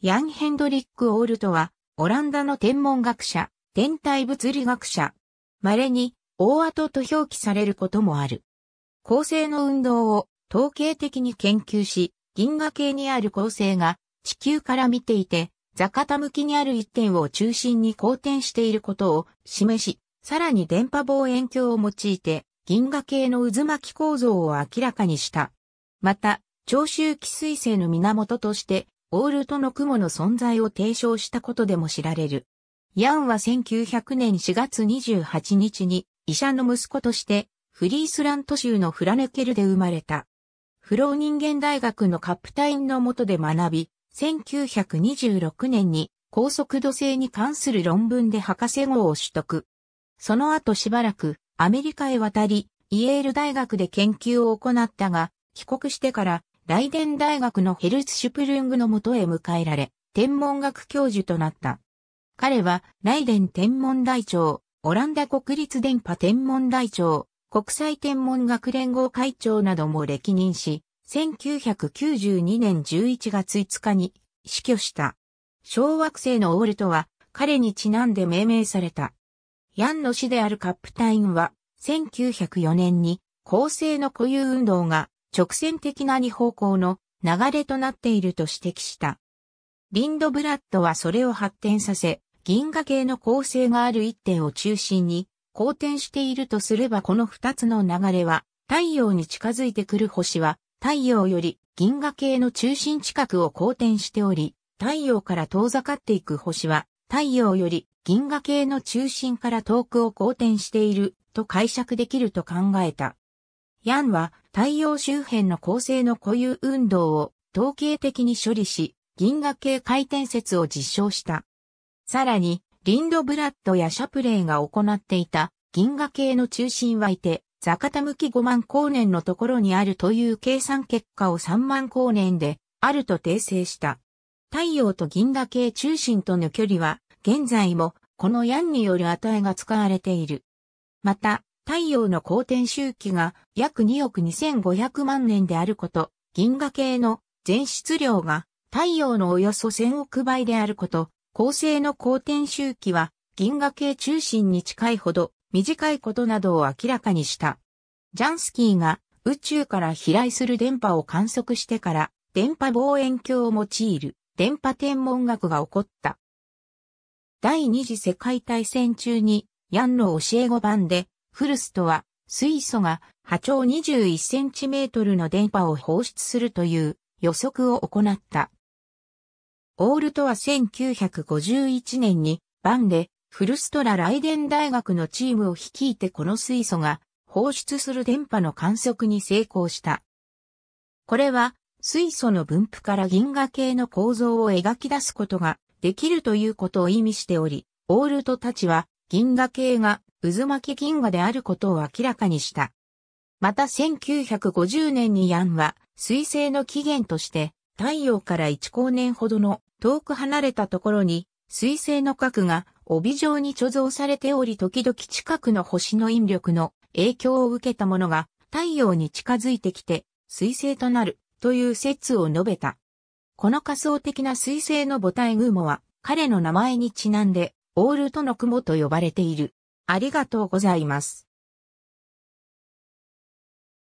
ヤン・ヘンドリック・オールトは、オランダの天文学者、天体物理学者。稀に、大跡と表記されることもある。恒星の運動を統計的に研究し、銀河系にある恒星が地球から見ていて、座傾きにある一点を中心に公転していることを示し、さらに電波望遠鏡を用いて銀河系の渦巻き構造を明らかにした。また、長周期彗星の源としてオールトの雲の存在を提唱したことでも知られる。ヤンは1900年4月28日に医者の息子としてフリースラント州のフラネケルで生まれた。フロー人間大学のカプタインの下で学び、1926年に高速度性に関する論文で博士号を取得。その後しばらくアメリカへ渡り、イエール大学で研究を行ったが、帰国してからライデン大学のヘルツシュプルングのもとへ迎えられ、天文学教授となった。彼は、ライデン天文台長、オランダ国立電波天文台長、国際天文学連合会長なども歴任し、1992年11月5日に死去した。小惑星のオールトは彼にちなんで命名された。ヤンの死であるカップタインは1904年に恒星の固有運動が直線的な二方向の流れとなっていると指摘した。リンドブラッドはそれを発展させ、銀河系の構成がある一点を中心に、好転しているとすればこの二つの流れは、太陽に近づいてくる星は、太陽より銀河系の中心近くを好転しており、太陽から遠ざかっていく星は、太陽より銀河系の中心から遠くを好転していると解釈できると考えた。ヤンは太陽周辺の恒星の固有運動を統計的に処理し、銀河系回転説を実証した。さらに、リンドブラッドやシャプレイが行っていた銀河系の中心はいて、座向き5万光年のところにあるという計算結果を3万光年であると訂正した。太陽と銀河系中心との距離は現在もこのヤンによる値が使われている。また、太陽の公転周期が約2億2500万年であること、銀河系の全質量が太陽のおよそ1000億倍であること、恒星の公転周期は銀河系中心に近いほど短いことなどを明らかにした。ジャンスキーが宇宙から飛来する電波を観測してから電波望遠鏡を用いる電波天文学が起こった。第二次世界大戦中にヤンの教え子版でフルスとは、水素が波長 21cm の電波を放出するという予測を行った。オールトは1951年にバンで、フルストラライデン大学のチームを率いてこの水素が放出する電波の観測に成功した。これは水素の分布から銀河系の構造を描き出すことができるということを意味しており、オールトたちは銀河系が渦巻き銀河であることを明らかにした。また1950年にヤンは、水星の起源として、太陽から1光年ほどの遠く離れたところに、水星の核が帯状に貯蔵されており時々近くの星の引力の影響を受けたものが太陽に近づいてきて水星となるという説を述べた。この仮想的な水星の母体雲は彼の名前にちなんでオールトの雲と呼ばれている。ありがとうございます。